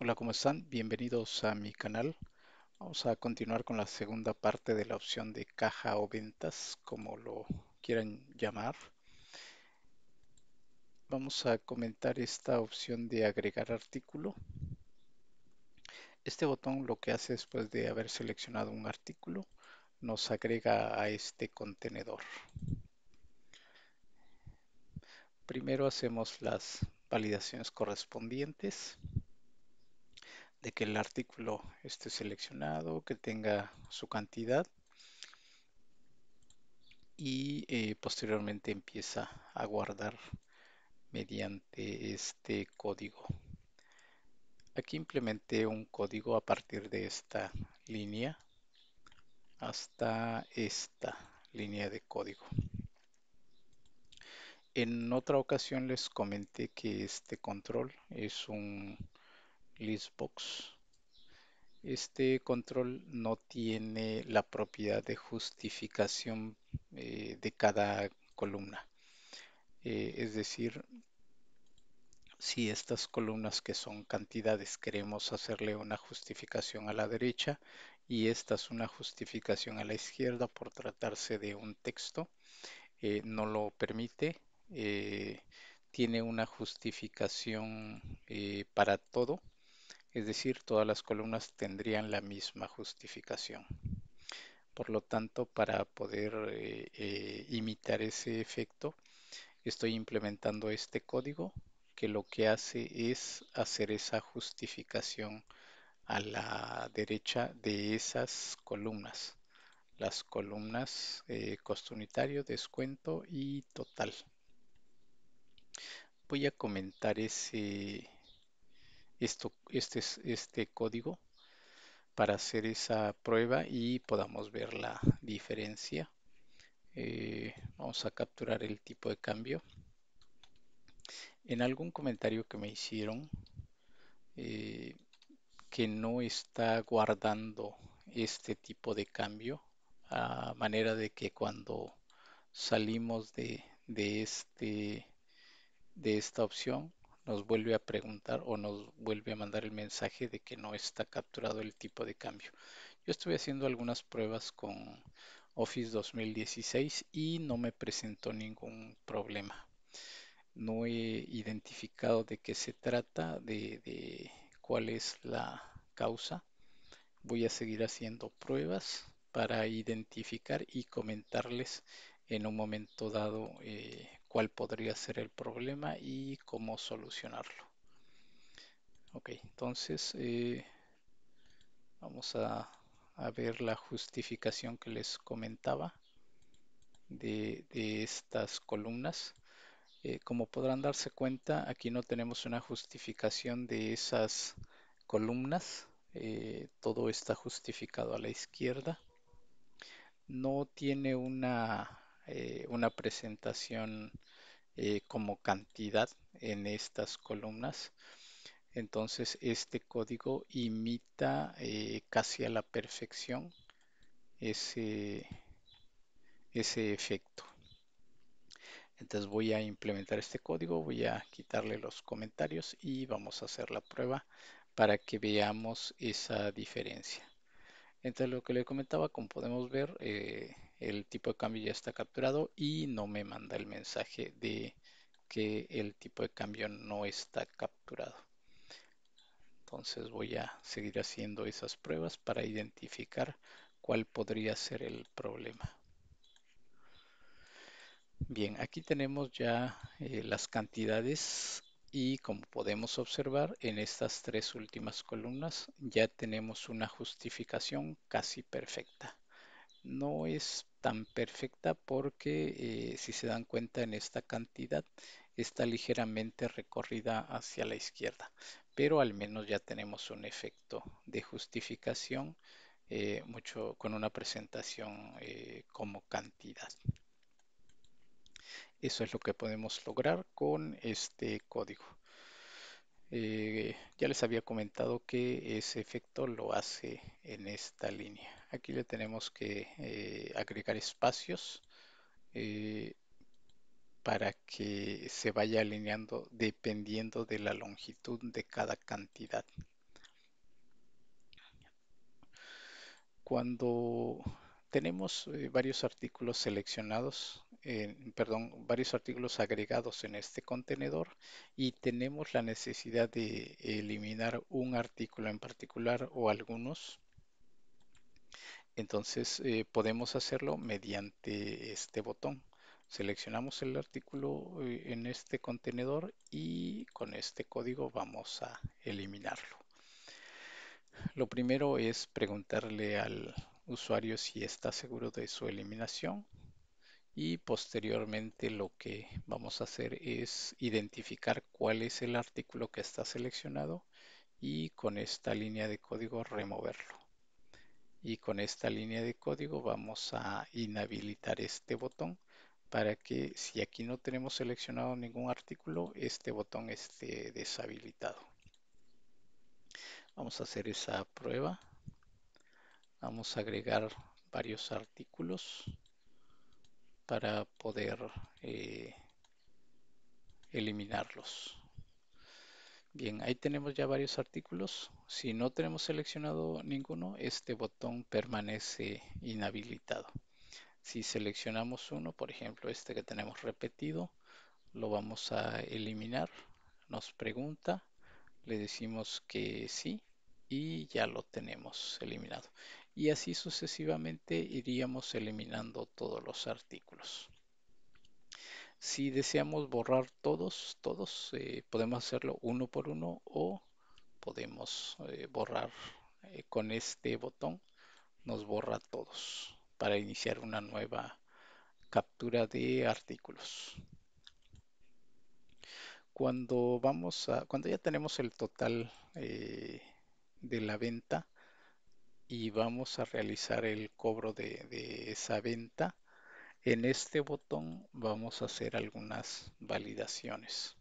Hola, ¿cómo están? Bienvenidos a mi canal. Vamos a continuar con la segunda parte de la opción de caja o ventas, como lo quieran llamar. Vamos a comentar esta opción de agregar artículo. Este botón lo que hace después de haber seleccionado un artículo, nos agrega a este contenedor. Primero hacemos las validaciones correspondientes de que el artículo esté seleccionado, que tenga su cantidad y eh, posteriormente empieza a guardar mediante este código. Aquí implementé un código a partir de esta línea hasta esta línea de código. En otra ocasión les comenté que este control es un listbox. Este control no tiene la propiedad de justificación eh, de cada columna. Eh, es decir, si estas columnas que son cantidades queremos hacerle una justificación a la derecha y esta es una justificación a la izquierda por tratarse de un texto, eh, no lo permite. tiene una justificación para todo es decir, todas las columnas tendrían la misma justificación. Por lo tanto, para poder eh, eh, imitar ese efecto, estoy implementando este código que lo que hace es hacer esa justificación a la derecha de esas columnas. Las columnas eh, costo unitario, descuento y total. Voy a comentar ese, esto, este, este código para hacer esa prueba y podamos ver la diferencia. Eh, vamos a capturar el tipo de cambio. En algún comentario que me hicieron eh, que no está guardando este tipo de cambio a manera de que cuando salimos de, este, de esta opción nos vuelve a preguntar o nos vuelve a mandar el mensaje de que no está capturado el tipo de cambio. Yo estuve haciendo algunas pruebas con Office 2016 y no me presentó ningún problema. No he identificado de qué se trata, de, cuál es la causa. Voy a seguir haciendo pruebas para identificar y comentarles en un momento dado eh, cuál podría ser el problema y cómo solucionarlo. Ok, entonces eh, vamos a, ver la justificación que les comentaba de, estas columnas. Eh, como podrán darse cuenta, aquí no tenemos una justificación de esas columnas. Eh, todo está justificado a la izquierda. No tiene una eh, una presentación eh, como cantidad en estas columnas. Entonces este código imita eh, casi a la perfección ese, ese efecto. Entonces voy a implementar este código, voy a quitarle los comentarios y vamos a hacer la prueba para que veamos esa diferencia. Entonces lo que le comentaba, como podemos ver, eh, el tipo de cambio ya está capturado y no me manda el mensaje de que el tipo de cambio no está capturado. Entonces voy a seguir haciendo esas pruebas para identificar cuál podría ser el problema. Bien, aquí tenemos ya eh, las cantidades y como podemos observar en estas tres últimas columnas ya tenemos una justificación casi perfecta. No es tan perfecta porque eh, si se dan cuenta en esta cantidad está ligeramente recorrida hacia la izquierda pero al menos ya tenemos un efecto de justificación eh, mucho con una presentación eh, como cantidad eso es lo que podemos lograr con este código eh, ya les había comentado que ese efecto lo hace en esta línea. Aquí le tenemos que eh, agregar espacios eh, para que se vaya alineando dependiendo de la longitud de cada cantidad. Cuando tenemos eh, varios artículos seleccionados, eh, perdón, varios artículos agregados en este contenedor y tenemos la necesidad de eliminar un artículo en particular o algunos. Entonces eh, podemos hacerlo mediante este botón. Seleccionamos el artículo en este contenedor y con este código vamos a eliminarlo. Lo primero es preguntarle al usuario si está seguro de su eliminación y posteriormente lo que vamos a hacer es identificar cuál es el artículo que está seleccionado y con esta línea de código removerlo. Y con esta línea de código vamos a inhabilitar este botón para que si aquí no tenemos seleccionado ningún artículo, este botón esté deshabilitado. Vamos a hacer esa prueba. Vamos a agregar varios artículos para poder eh, eliminarlos. Bien, ahí tenemos ya varios artículos. Si no tenemos seleccionado ninguno, este botón permanece inhabilitado. Si seleccionamos uno, por ejemplo, este que tenemos repetido, lo vamos a eliminar. Nos pregunta, le decimos que sí y ya lo tenemos eliminado y así sucesivamente iríamos eliminando todos los artículos. Si deseamos borrar todos, todos, eh, podemos hacerlo uno por uno o podemos eh, borrar eh, con este botón, nos borra todos para iniciar una nueva captura de artículos. Cuando vamos a, cuando ya tenemos el total de la venta, y vamos a realizar el cobro de, esa venta. En este botón vamos a hacer algunas validaciones.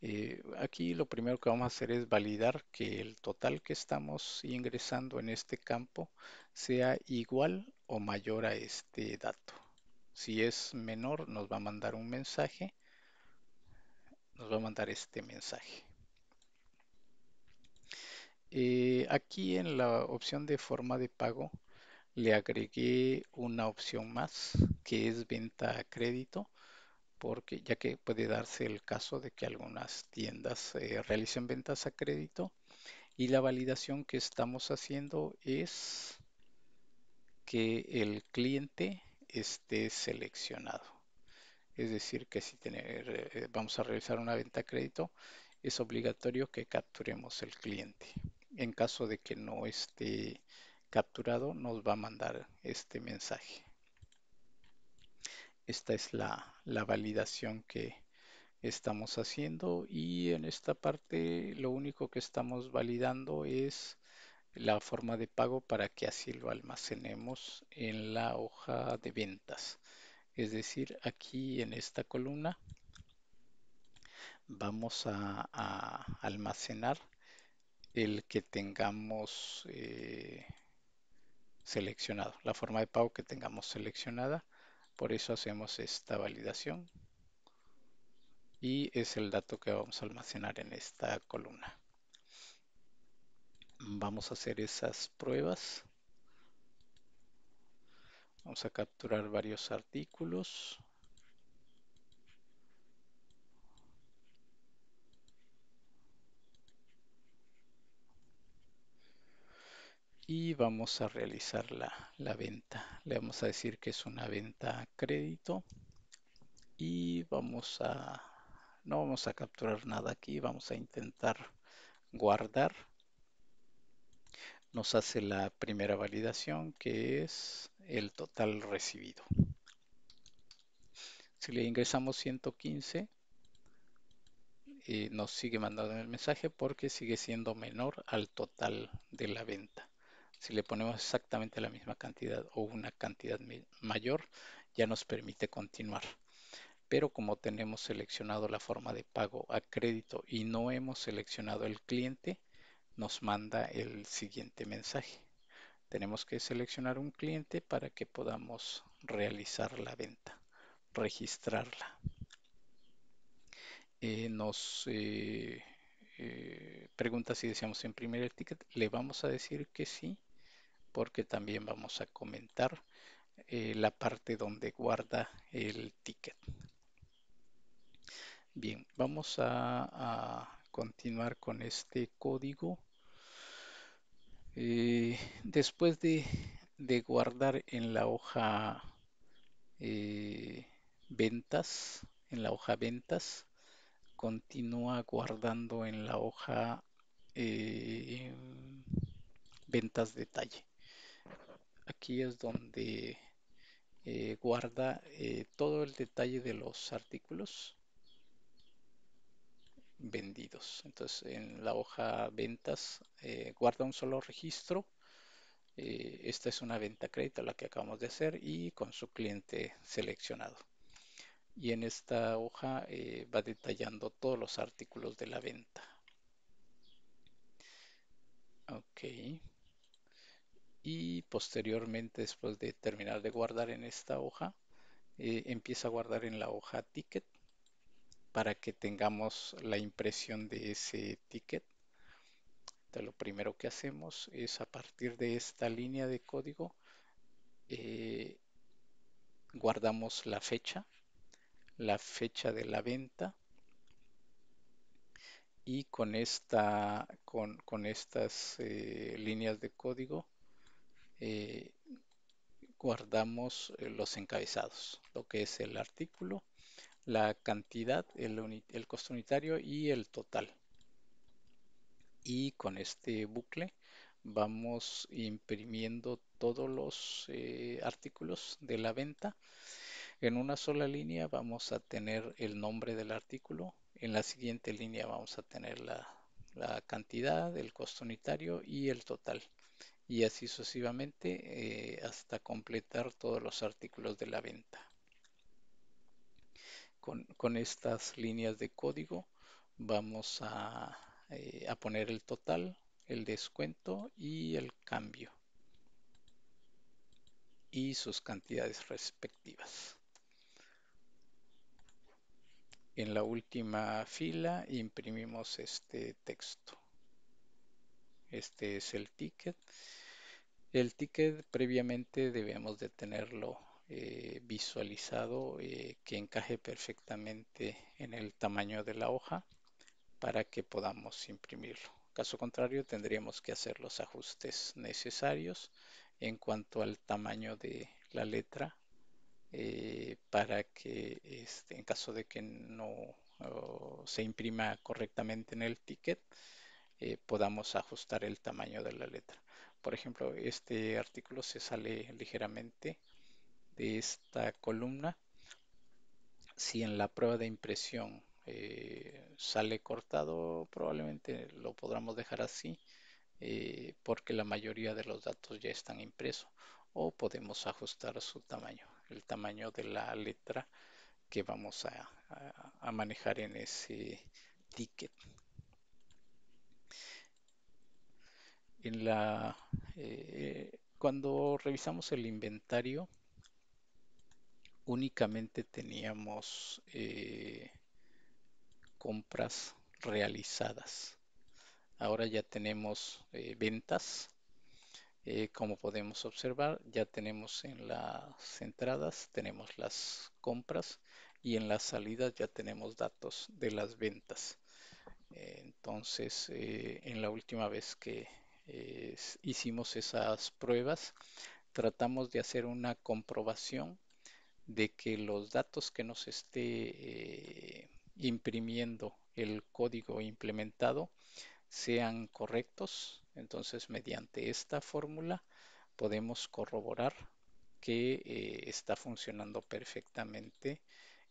Eh, aquí lo primero que vamos a hacer es validar que el total que estamos ingresando en este campo sea igual o mayor a este dato. Si es menor nos va a mandar un mensaje, nos va a mandar este mensaje. Eh, aquí en la opción de forma de pago le agregué una opción más que es venta a crédito porque ya que puede darse el caso de que algunas tiendas eh, realicen ventas a crédito y la validación que estamos haciendo es que el cliente esté seleccionado. Es decir, que si eh, vamos a realizar una venta a crédito, es obligatorio que capturemos el cliente en caso de que no esté capturado, nos va a mandar este mensaje. Esta es la, validación que estamos haciendo y en esta parte lo único que estamos validando es la forma de pago para que así lo almacenemos en la hoja de ventas. Es decir, aquí en esta columna vamos a almacenar el que tengamos eh, seleccionado, la forma de pago que tengamos seleccionada. Por eso hacemos esta validación y es el dato que vamos a almacenar en esta columna. Vamos a hacer esas pruebas. Vamos a capturar varios artículos. y vamos a realizar la, venta. Le vamos a decir que es una venta a crédito y vamos a no vamos a capturar nada aquí vamos a intentar guardar nos hace la primera validación que es el total recibido si le ingresamos 115 eh, nos sigue mandando el mensaje porque sigue siendo menor al total de la venta si le ponemos exactamente la misma cantidad o una cantidad mayor, ya nos permite continuar. Pero como tenemos seleccionado la forma de pago a crédito y no hemos seleccionado el cliente, nos manda el siguiente mensaje. Tenemos que seleccionar un cliente para que podamos realizar la venta, registrarla. Eh, nos eh, eh, pregunta si deseamos imprimir el ticket. Le vamos a decir que sí porque también vamos a comentar eh, la parte donde guarda el ticket. Bien, vamos a, continuar con este código. Eh, después de, guardar en la hoja eh, ventas, en la hoja ventas, continúa guardando en la hoja ventas detalle. Aquí es donde eh, guarda eh, todo el detalle de los artículos vendidos. Entonces en la hoja ventas eh, guarda un solo registro. esta es una venta crédito la que acabamos de hacer y con su cliente seleccionado. Y en esta hoja va detallando todos los artículos de la venta. Ok y posteriormente después de terminar de guardar en esta hoja eh, empieza a guardar en la hoja ticket para que tengamos la impresión de ese ticket lo primero que hacemos es a partir de esta línea de código eh, guardamos la fecha la fecha de la venta y con esta con, estas eh, líneas de código eh, guardamos eh, los encabezados, lo que es el artículo, la cantidad, el, costo unitario y el total. Y con este bucle vamos imprimiendo todos los eh, artículos de la venta. En una sola línea vamos a tener el nombre del artículo, en la siguiente línea vamos a tener la, la cantidad, el costo unitario y el total y así sucesivamente eh, hasta completar todos los artículos de la venta. Con, estas líneas de código vamos eh, a poner el total, el descuento y el cambio y sus cantidades respectivas. En la última fila imprimimos este texto. Este es el ticket. El ticket previamente debemos de tenerlo eh, visualizado eh, que encaje perfectamente en el tamaño de la hoja para que podamos imprimirlo. Caso contrario, tendríamos que hacer los ajustes necesarios en cuanto al tamaño de la letra eh, para que este, en caso de que no oh, se imprima correctamente en el ticket, eh, podamos ajustar el tamaño de la letra. Por ejemplo, este artículo se sale ligeramente de esta columna. Si en la prueba de impresión eh, sale cortado, probablemente lo podamos dejar así eh, porque la mayoría de los datos ya están impresos o podemos ajustar su tamaño, el tamaño de la letra que vamos a manejar en ese ticket. la, eh, cuando revisamos el inventario, únicamente teníamos eh, compras realizadas. Ahora ya tenemos eh, ventas. como podemos observar, ya tenemos en las entradas, tenemos las compras y en las salidas ya tenemos datos de las ventas. entonces, en la última vez que eh, hicimos esas pruebas, tratamos de hacer una comprobación de que los datos que nos esté eh, imprimiendo el código implementado sean correctos. Entonces, mediante esta fórmula podemos corroborar que eh, está funcionando perfectamente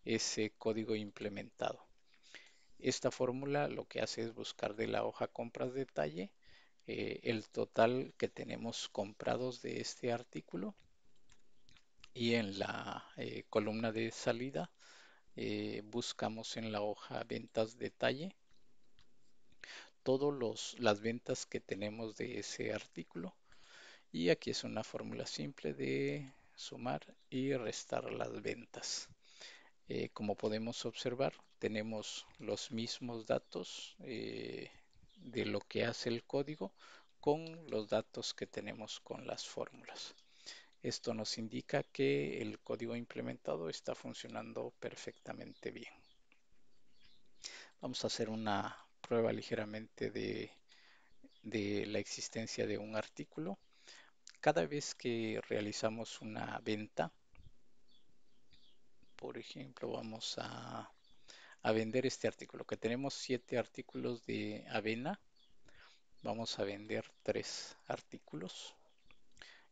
ese código implementado. Esta fórmula lo que hace es buscar de la hoja compras detalle eh, el total que tenemos comprados de este artículo y en la eh, columna de salida eh, buscamos en la hoja ventas detalle todas las ventas que tenemos de ese artículo y aquí es una fórmula simple de sumar y restar las ventas como podemos observar tenemos los mismos datos de lo que hace el código con los datos que tenemos con las fórmulas. Esto nos indica que el código implementado está funcionando perfectamente bien. Vamos a hacer una prueba ligeramente de, de la existencia de un artículo. Cada vez que realizamos una venta, por ejemplo, vamos a a vender este artículo, que tenemos siete artículos de avena. Vamos a vender tres artículos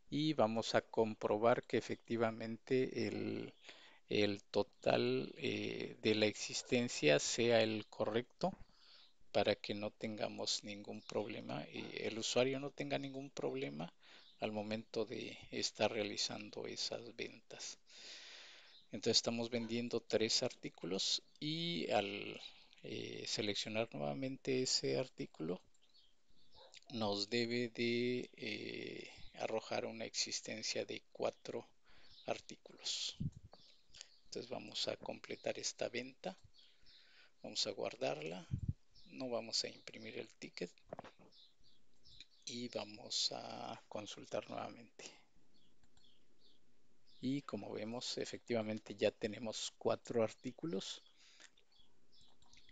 y vamos a comprobar que efectivamente el, total eh, de la existencia sea el correcto para que no tengamos ningún problema y el usuario no tenga ningún problema al momento de estar realizando esas ventas. Entonces estamos vendiendo tres artículos y al eh, seleccionar nuevamente ese artículo nos debe de eh, arrojar una existencia de cuatro artículos. Entonces vamos a completar esta venta. Vamos a guardarla. No vamos a imprimir el ticket. Y vamos a consultar nuevamente y como vemos efectivamente ya tenemos cuatro artículos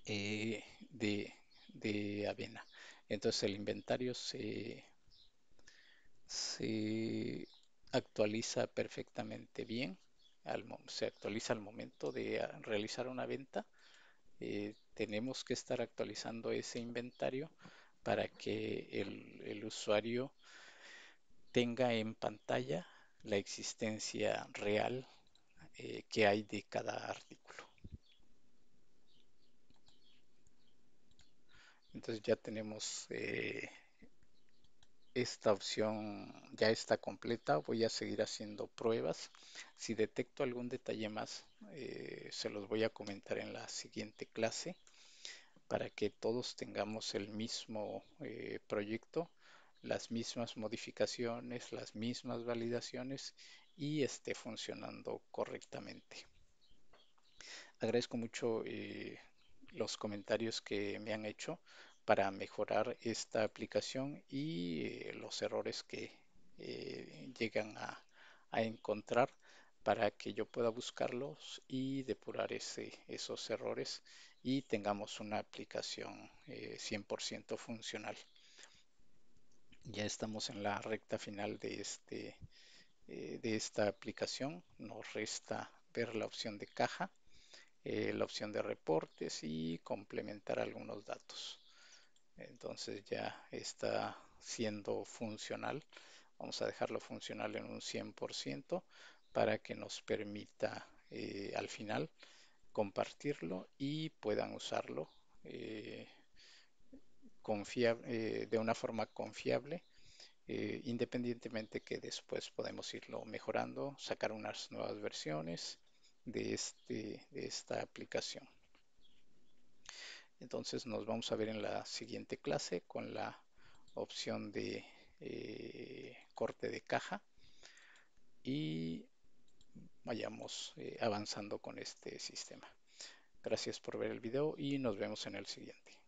eh, de, avena entonces el inventario se, actualiza perfectamente bien se actualiza al momento de ah, realizar una venta eh, tenemos que estar actualizando ese inventario para que el, el usuario tenga en pantalla la existencia real eh, que hay de cada artículo. Entonces ya tenemos eh, esta opción, ya está completa. Voy a seguir haciendo pruebas. Si detecto algún detalle más, eh, se los voy a comentar en la siguiente clase para que todos tengamos el mismo proyecto las mismas modificaciones, las mismas validaciones y esté funcionando correctamente. Agradezco mucho eh, los comentarios que me han hecho para mejorar esta aplicación y eh, los errores que eh, llegan a, a, encontrar para que yo pueda buscarlos y depurar ese, esos errores y tengamos una aplicación 100% funcional. Ya estamos en la recta final de, este, eh, de esta aplicación. Nos resta ver la opción de caja, eh, la opción de reportes y complementar algunos datos. Entonces ya está siendo funcional. Vamos a dejarlo funcional en un 100% para que nos permita eh, al final compartirlo y puedan usarlo eh, de una forma confiable, eh, independientemente que después podemos irlo mejorando, sacar unas nuevas versiones de, este, de esta aplicación. Entonces nos vamos a ver en la siguiente clase con la opción de eh, corte de caja y vayamos avanzando con este sistema. Gracias por ver el video y nos vemos en el siguiente.